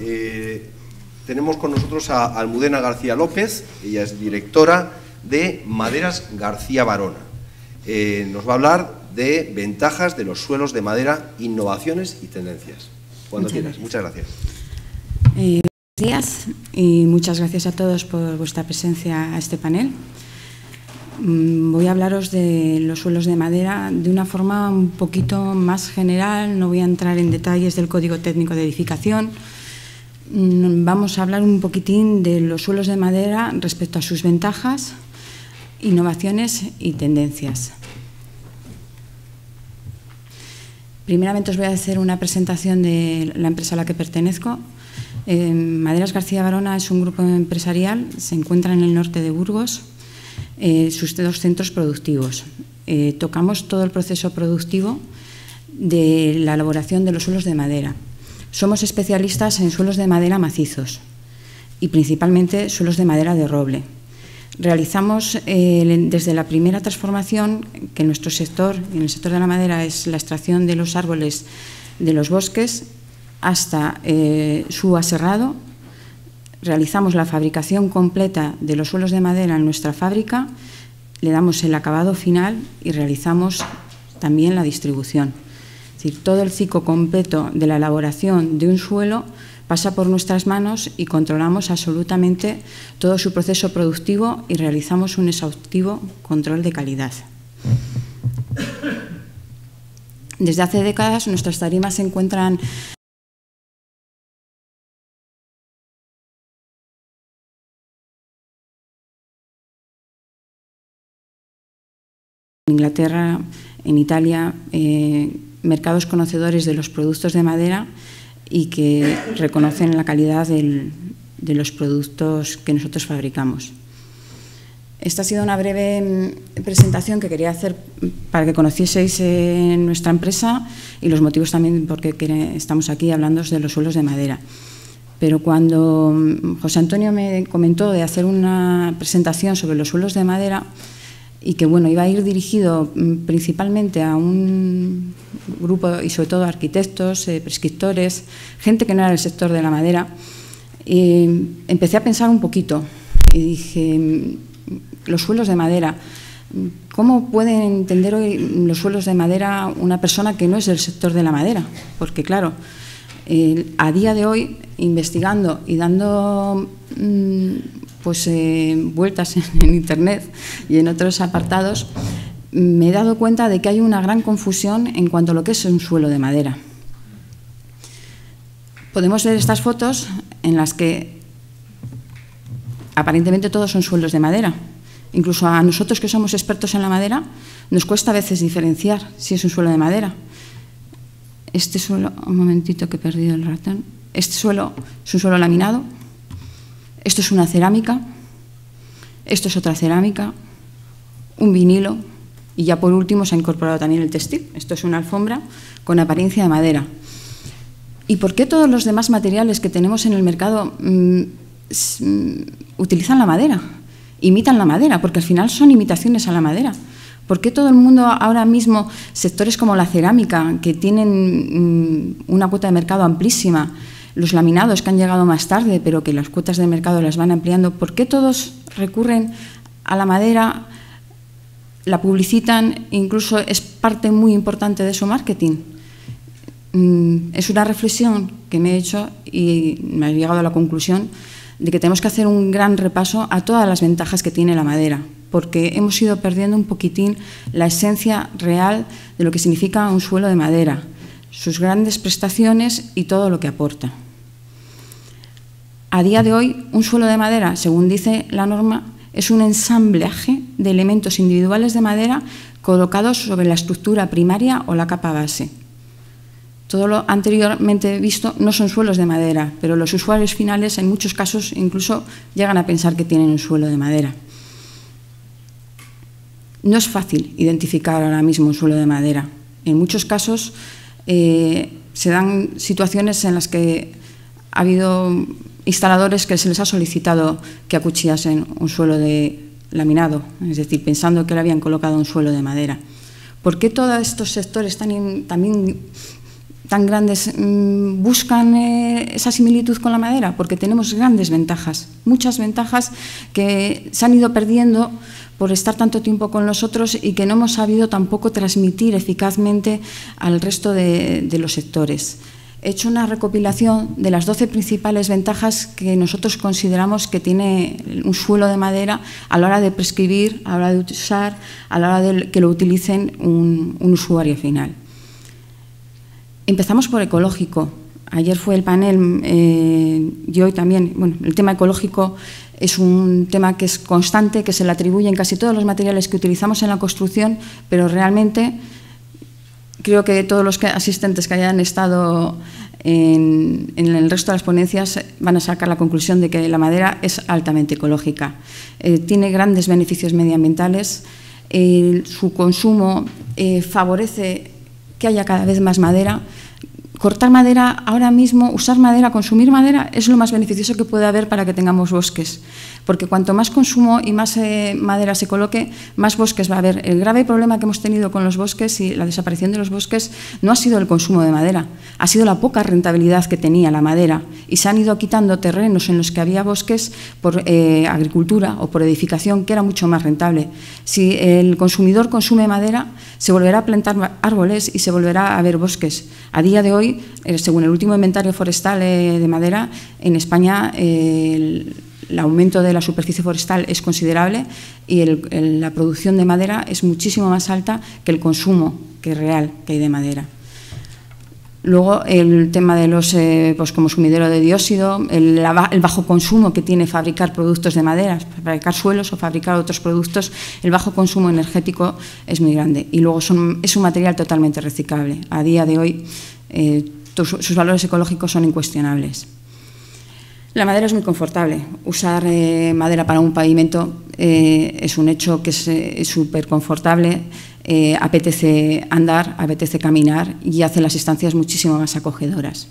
Eh, tenemos con nosotros a Almudena García López, ella es directora de Maderas García Barona. Eh, nos va a hablar de ventajas de los suelos de madera, innovaciones y tendencias. Cuando quieras, muchas gracias. Eh, buenos días y muchas gracias a todos por vuestra presencia a este panel. Mm, voy a hablaros de los suelos de madera de una forma un poquito más general, no voy a entrar en detalles del Código Técnico de Edificación, Mm, vamos a hablar un poquitín de los suelos de madera respecto a sus ventajas, innovaciones y tendencias. Primeramente os voy a hacer una presentación de la empresa a la que pertenezco. Eh, Maderas García Barona es un grupo empresarial, se encuentra en el norte de Burgos, eh, sus dos centros productivos. Eh, tocamos todo el proceso productivo de la elaboración de los suelos de madera. Somos especialistas en suelos de madera macizos y principalmente suelos de madera de roble. Realizamos eh, desde la primera transformación, que en nuestro sector, en el sector de la madera, es la extracción de los árboles de los bosques, hasta eh, su aserrado. Realizamos la fabricación completa de los suelos de madera en nuestra fábrica, le damos el acabado final y realizamos también la distribución decir, todo el ciclo completo de la elaboración de un suelo pasa por nuestras manos y controlamos absolutamente todo su proceso productivo y realizamos un exhaustivo control de calidad. Desde hace décadas nuestras tarimas se encuentran en Inglaterra, en Italia, eh, mercados conocedores de los productos de madera y que reconocen la calidad de los productos que nosotros fabricamos. Esta ha sido una breve mm, presentación que quería hacer para que conocieseis eh, nuestra empresa y los motivos también por qué estamos aquí hablando de los suelos de madera. Pero cuando mm, José Antonio me comentó de hacer una presentación sobre los suelos de madera, y que bueno, iba a ir dirigido mm, principalmente a un grupo y sobre todo arquitectos, eh, prescriptores, gente que no era del sector de la madera, empecé a pensar un poquito y dije, mm, los suelos de madera, mm, ¿cómo puede entender hoy los suelos de madera una persona que no es del sector de la madera? Porque claro, a día de hoy, investigando y dando pues eh, vueltas en, Internet y en otros apartados, me he dado cuenta de que hay una gran confusión en cuanto a lo que es un suelo de madera. Podemos ver estas fotos en las que aparentemente todos son suelos de madera. Incluso a nosotros que somos expertos en la madera, nos cuesta a veces diferenciar si es un suelo de madera. Este suelo, un momentito que he perdido el ratón, este suelo es un suelo laminado, esto es una cerámica, esto es otra cerámica, un vinilo y ya por último se ha incorporado también el textil. Esto es una alfombra con apariencia de madera. ¿Y por qué todos los demás materiales que tenemos en el mercado mm, mm, utilizan la madera? Imitan la madera, porque al final son imitaciones a la madera. ¿Por qué todo el mundo ahora mismo, sectores como la cerámica, que tienen mm, una cuota de mercado amplísima, los laminados que han llegado más tarde, pero que las cuotas de mercado las van ampliando, ¿por qué todos recurren a la madera, la publicitan, incluso es parte muy importante de su marketing? Mm, es una reflexión que me he hecho y me he llegado a la conclusión de que tenemos que hacer un gran repaso a todas las ventajas que tiene la madera, porque hemos ido perdiendo un poquitín la esencia real de lo que significa un suelo de madera, sus grandes prestaciones y todo lo que aporta. A día de hoy, un suelo de madera, según dice la norma, es un ensamblaje de elementos individuales de madera colocados sobre la estructura primaria o la capa base. Todo lo anteriormente visto no son suelos de madera, pero los usuarios finales en muchos casos incluso llegan a pensar que tienen un suelo de madera. No es fácil identificar ahora mismo un suelo de madera. En muchos casos eh, se dan situaciones en las que ha habido instaladores que se les ha solicitado que acuchillasen un suelo de laminado, es decir, pensando que le habían colocado un suelo de madera. ¿Por qué todos estos sectores tan, también tan grandes mm, buscan eh, esa similitud con la madera? Porque tenemos grandes ventajas, muchas ventajas que se han ido perdiendo por estar tanto tiempo con nosotros y que no hemos sabido tampoco transmitir eficazmente al resto de los sectores he hecho una recopilación de las 12 principales ventajas que nosotros consideramos que tiene un suelo de madera a la hora de prescribir, a la hora de usar, a la hora de que lo utilicen un, usuario final. Empezamos por ecológico. Ayer fue el panel eh, y hoy también, bueno, el tema ecológico es un tema que es constante, que se le atribuye en casi todos los materiales que utilizamos en la construcción, pero realmente creo que todos los asistentes que hayan estado en, el resto de las ponencias van a sacar la conclusión de que la madera es altamente ecológica. Eh, tiene grandes beneficios medioambientales, su consumo eh, favorece que haya cada vez más madera, cortar madera ahora mismo, usar madera, consumir madera, es lo más beneficioso que puede haber para que tengamos bosques. Porque cuanto más consumo y más eh, madera se coloque, más bosques va a haber. El grave problema que hemos tenido con los bosques y la desaparición de los bosques no ha sido el consumo de madera, ha sido la poca rentabilidad que tenía la madera. Y se han ido quitando terrenos en los que había bosques por eh, agricultura o por edificación, que era mucho más rentable. Si el consumidor consume madera, se volverá a plantar árboles y se volverá a ver bosques. A día de hoy eh, según el último inventario forestal eh, de madera, en España eh, el, aumento de la superficie forestal es considerable y la producción de madera es muchísimo más alta que el consumo que real que hay de madera. Luego el tema de los, pues, como sumidero de dióxido, el, bajo consumo que tiene fabricar productos de madera, fabricar suelos o fabricar otros productos, el bajo consumo energético es muy grande. Y luego es un material totalmente reciclable. A día de hoy eh, sus valores ecológicos son incuestionables. La madera es muy confortable. Usar eh, madera para un pavimento eh, es un hecho que es súper confortable, apetece andar, apetece caminar y hace las estancias muchísimo más acogedoras.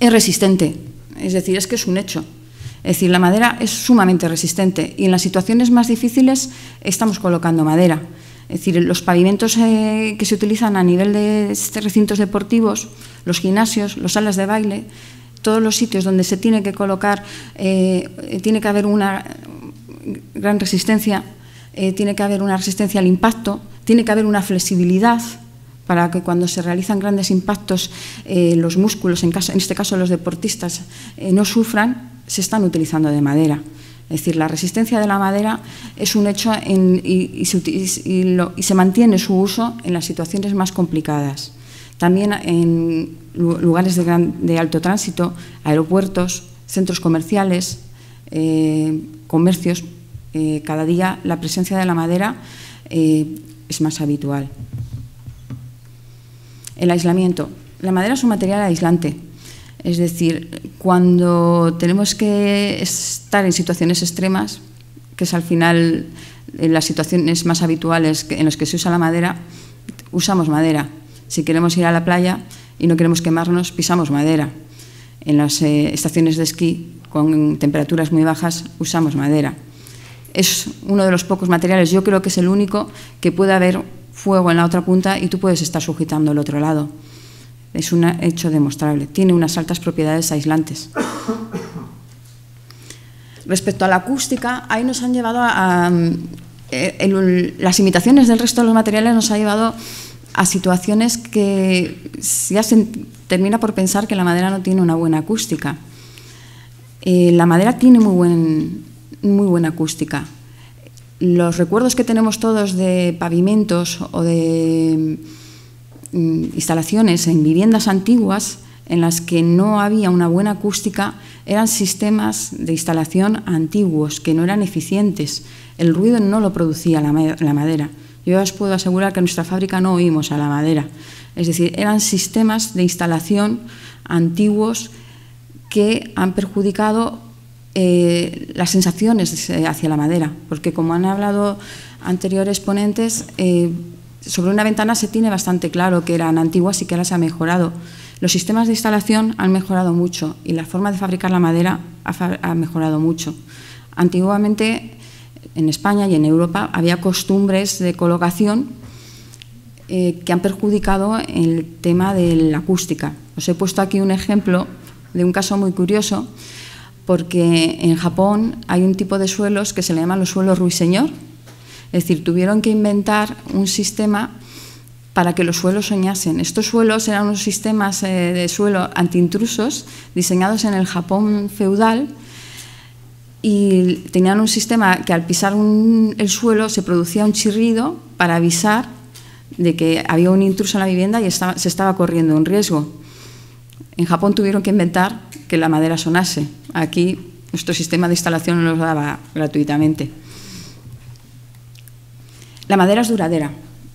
Es resistente, es decir, es que es un hecho. Es decir, la madera es sumamente resistente y en las situaciones más difíciles estamos colocando madera. Es decir, los pavimentos eh, que se utilizan a nivel de este recintos deportivos, los gimnasios, las salas de baile, todos los sitios donde se tiene que colocar, eh, tiene que haber una gran resistencia, eh, tiene que haber una resistencia al impacto, tiene que haber una flexibilidad para que cuando se realizan grandes impactos los músculos, en, en, este caso los deportistas, no sufran, se están utilizando de madera. Es decir, la resistencia de la madera es un hecho y, se, mantiene su uso en las situaciones más complicadas. También en lugares de, alto tránsito, aeropuertos, centros comerciales, eh, comercios, eh, cada día la presencia de la madera eh, es más habitual. El aislamiento. La madera es un material aislante, es decir, cuando tenemos que estar en situaciones extremas, que es al final las situaciones más habituales en las que se usa la madera, usamos madera. Si queremos ir a la playa y no queremos quemarnos, pisamos madera. En las eh, estaciones de esquí con temperaturas muy bajas usamos madera. Es uno de los pocos materiales, yo creo que es el único que puede haber fuego en la otra punta y tú puedes estar sujetando el otro lado es un hecho demostrable. Tiene unas altas propiedades aislantes. Respecto a la acústica, ahí nos han llevado a... Mm, eh, las imitaciones del resto de los materiales nos han llevado a situaciones que ya se termina por pensar que la madera no tiene una buena acústica. Eh, la madera tiene muy, buen, muy buena acústica. Los recuerdos que tenemos todos de pavimentos o de Mm, instalaciones, en viviendas antiguas en las que no había una buena acústica, eran sistemas de instalación antiguos que no eran eficientes. El ruido no lo producía la, madera. Yo os puedo asegurar que en nuestra fábrica no oímos a la madera. Es decir, eran sistemas de instalación antiguos que han perjudicado eh, las sensaciones hacia la madera, porque como han hablado anteriores ponentes, eh, sobre una ventana se tiene bastante claro que eran antiguas y que ahora se ha mejorado. Los sistemas de instalación han mejorado mucho y la forma de fabricar la madera ha, mejorado mucho. Antiguamente, en España y en Europa, había costumbres de colocación eh, que han perjudicado el tema de la acústica. Os he puesto aquí un ejemplo de un caso muy curioso, porque en Japón hay un tipo de suelos que se le llaman los suelos ruiseñor, es decir, tuvieron que inventar un sistema para que los suelos soñasen. Estos suelos eran unos sistemas eh, de suelo antiintrusos diseñados en el Japón feudal y tenían un sistema que al pisar el suelo se producía un chirrido para avisar de que había un intruso en la vivienda y se estaba corriendo un riesgo. En Japón tuvieron que inventar que la madera sonase. Aquí nuestro sistema de instalación nos daba gratuitamente. La madera es duradera,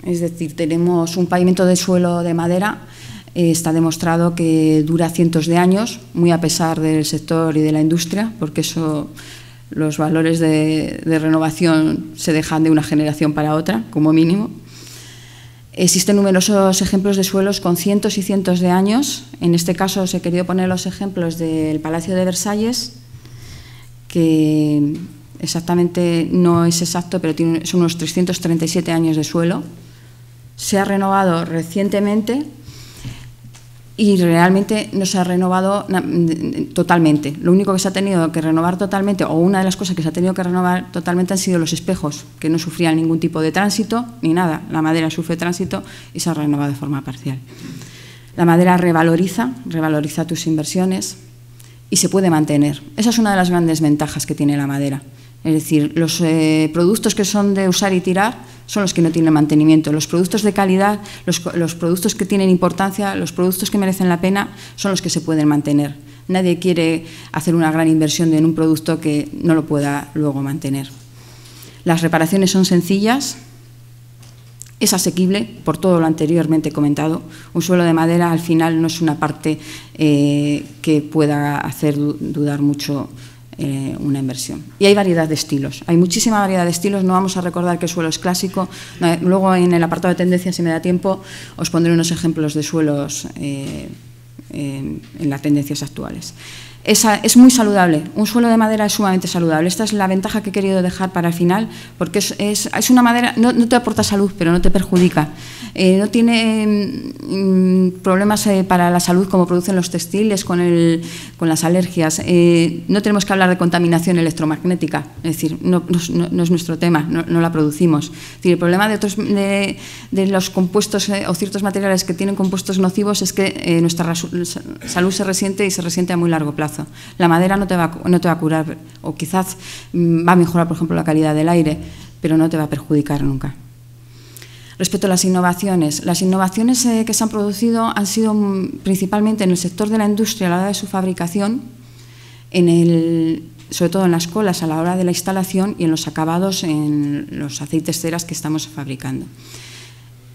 es decir, tenemos un pavimento de suelo de madera, eh, está demostrado que dura cientos de años, muy a pesar del sector y de la industria, porque eso los valores de, renovación se dejan de una generación para otra, como mínimo. Existen numerosos ejemplos de suelos con cientos y cientos de años. En este caso os he querido poner los ejemplos del Palacio de Versalles, que exactamente no es exacto, pero son unos 337 años de suelo. Se ha renovado recientemente y realmente no se ha renovado totalmente. Lo único que se ha tenido que renovar totalmente, o una de las cosas que se ha tenido que renovar totalmente, han sido los espejos, que no sufrían ningún tipo de tránsito ni nada. La madera sufre tránsito y se ha renovado de forma parcial. La madera revaloriza, revaloriza tus inversiones y se puede mantener. Esa es una de las grandes ventajas que tiene la madera. Es decir, los eh, productos que son de usar y tirar son los que no tienen mantenimiento. Los productos de calidad, los, productos que tienen importancia, los productos que merecen la pena, son los que se pueden mantener. Nadie quiere hacer una gran inversión en un producto que no lo pueda luego mantener. Las reparaciones son sencillas, es asequible por todo lo anteriormente comentado. Un suelo de madera al final no es una parte eh, que pueda hacer dudar mucho eh, una inversión. Y hay variedad de estilos, hay muchísima variedad de estilos, no vamos a recordar que suelo es clásico, eh, luego en el apartado de tendencias, si me da tiempo, os pondré unos ejemplos de suelos eh, en las tendencias actuales es, muy saludable. Un suelo de madera es sumamente saludable. Esta es la ventaja que he querido dejar para el final, porque es, una madera, no, no, te aporta salud, pero no te perjudica. Eh, no tiene mm, problemas eh, para la salud como producen los textiles con, las alergias. Eh, no tenemos que hablar de contaminación electromagnética, es decir, no, es nuestro tema, no, la producimos. el problema de los compuestos o ciertos materiales que tienen compuestos nocivos es que nuestra salud se resiente y se resiente a muy largo plazo. La madera no te va, a curar o quizás mm, va a mejorar, por ejemplo, la calidad del aire, pero no te va a perjudicar nunca. Respecto a las innovaciones, las innovaciones eh, que se han producido han sido mm, principalmente en el sector de la industria a la hora de su fabricación, sobre todo en las colas a la hora de la instalación y en los acabados en los aceites ceras que estamos fabricando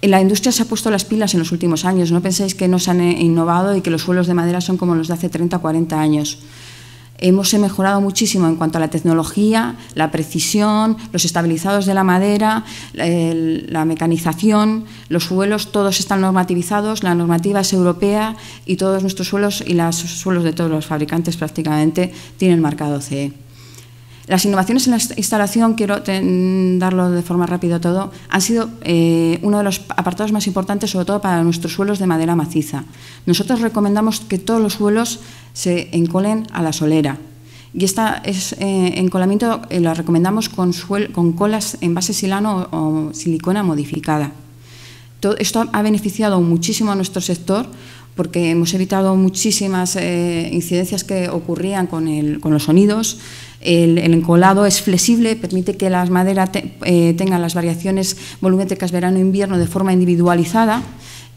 la industria se ha puesto las pilas en los últimos años. No penséis que no se han eh, innovado y que los suelos de madera son como los de hace 30 o 40 años. Hemos eh, mejorado muchísimo en cuanto a la tecnología, la precisión, los estabilizados de la madera, la mecanización, los suelos, todos están normativizados, la normativa es europea y todos nuestros suelos y los suelos de todos los fabricantes prácticamente tienen marcado CE. Las innovaciones en la instalación, quiero darlo de forma rápida todo, han sido eh, uno de los apartados más importantes, sobre todo para nuestros suelos de madera maciza. Nosotros recomendamos que todos los suelos se encolen a la solera. Y este encolamiento eh, lo recomendamos con, con, colas en base silano o, silicona modificada. esto ha beneficiado muchísimo a nuestro sector porque hemos evitado muchísimas incidencias que ocurrían con los sonidos, el, encolado es flexible, permite que la madera eh, tengan las variaciones volumétricas verano-invierno e de forma individualizada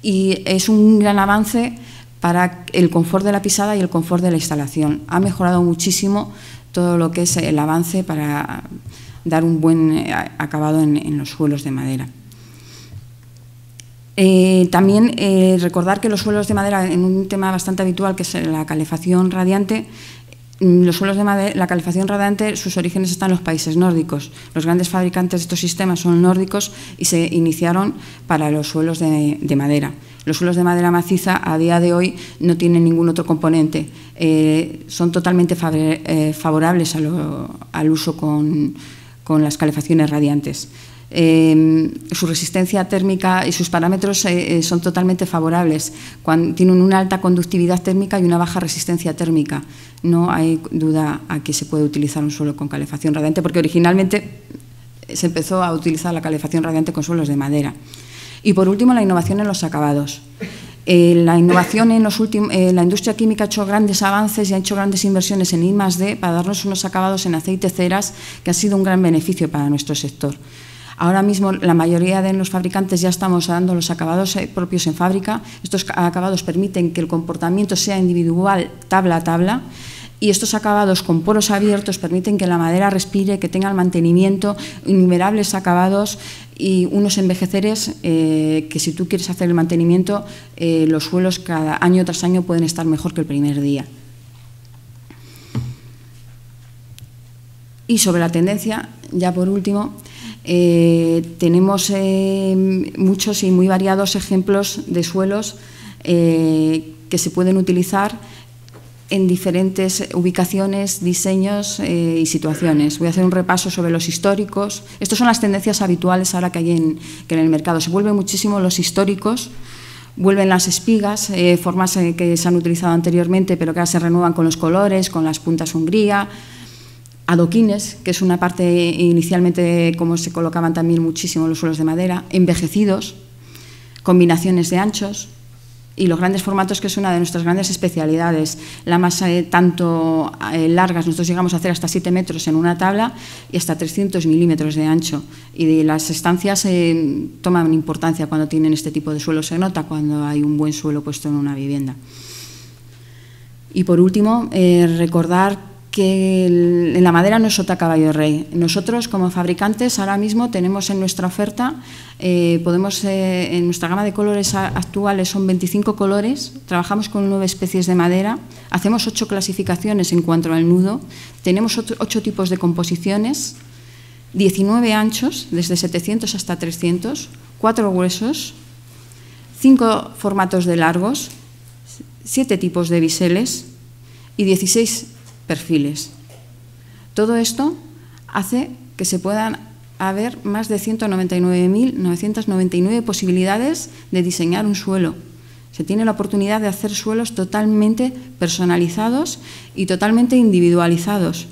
y es un gran avance para el confort de la pisada y el confort de la instalación. Ha mejorado muchísimo todo lo que es el avance para dar un buen eh, acabado en, los suelos de madera. Eh, también recordar que los suelos de madera, en un tema bastante habitual que es la calefacción radiante, Mm, los suelos de madera, la calefacción radiante, sus orígenes están en los países nórdicos. Los grandes fabricantes de estos sistemas son nórdicos y se iniciaron para los suelos de, madera. Los suelos de madera maciza a día de hoy no tienen ningún otro componente. Eh, son totalmente eh, favorables al uso con las calefacciones radiantes. Em, su resistencia térmica y sus parámetros eh, eh, son totalmente favorables. tienen una alta conductividad térmica y una baja resistencia térmica. No hay duda a que se puede utilizar un suelo con calefacción radiante, porque originalmente se empezó a utilizar la calefacción radiante con suelos de madera. Y por último, la innovación en los acabados. Eh, la innovación en los últimos, la industria química ha hecho grandes avances y ha hecho grandes inversiones en I+.D. para darnos unos acabados en aceite ceras que ha sido un gran beneficio para nuestro sector. Ahora mismo la mayoría de los fabricantes ya estamos dando los acabados eh, propios en fábrica. Estos acabados permiten que el comportamiento sea individual, tabla a tabla y estos acabados con poros abiertos permiten que la madera respire, que tenga el mantenimiento, innumerables acabados y unos envejeceres eh, que si tú quieres hacer el mantenimiento, eh, los suelos cada año tras año pueden estar mejor que el primer día. Y sobre la tendencia, ya por último, eh, tenemos eh, muchos y muy variados ejemplos de suelos eh, que se pueden utilizar en diferentes ubicaciones, diseños y situaciones. Voy a hacer un repaso sobre los históricos. Estas son las tendencias habituales ahora que hay en, el mercado. Se vuelven muchísimo los históricos, vuelven las espigas, formas que se han utilizado anteriormente, pero que ahora se renuevan con los colores, con las puntas hungría, adoquines, que es una parte inicialmente como se colocaban también muchísimo los suelos de madera, envejecidos, combinaciones de anchos y los grandes formatos, que es una de nuestras grandes especialidades. La masa eh, tanto eh, largas, nosotros llegamos a hacer hasta 7 metros en una tabla y hasta 300 milímetros de ancho. Y de las estancias eh, toman importancia cuando tienen este tipo de suelo, se nota cuando hay un buen suelo puesto en una vivienda. Y por último, recordar que en la madera no es otra caballo rey. Nosotros como fabricantes ahora mismo tenemos en nuestra oferta, eh, podemos eh, en nuestra gama de colores actuales son 25 colores, trabajamos con nueve especies de madera, hacemos ocho clasificaciones en cuanto al nudo, tenemos ocho, tipos de composiciones, 19 anchos, desde 700 hasta 300, cuatro huesos, cinco formatos de largos, siete tipos de biseles y 16 perfiles. Todo esto hace que se puedan haber más de 199.999 posibilidades de diseñar un suelo. Se tiene la oportunidad de hacer suelos totalmente personalizados y totalmente individualizados,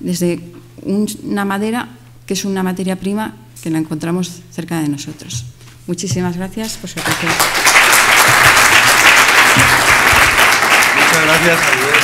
desde una madera que es una materia prima que la encontramos cerca de nosotros. Muchísimas gracias por su atención. Muchas gracias.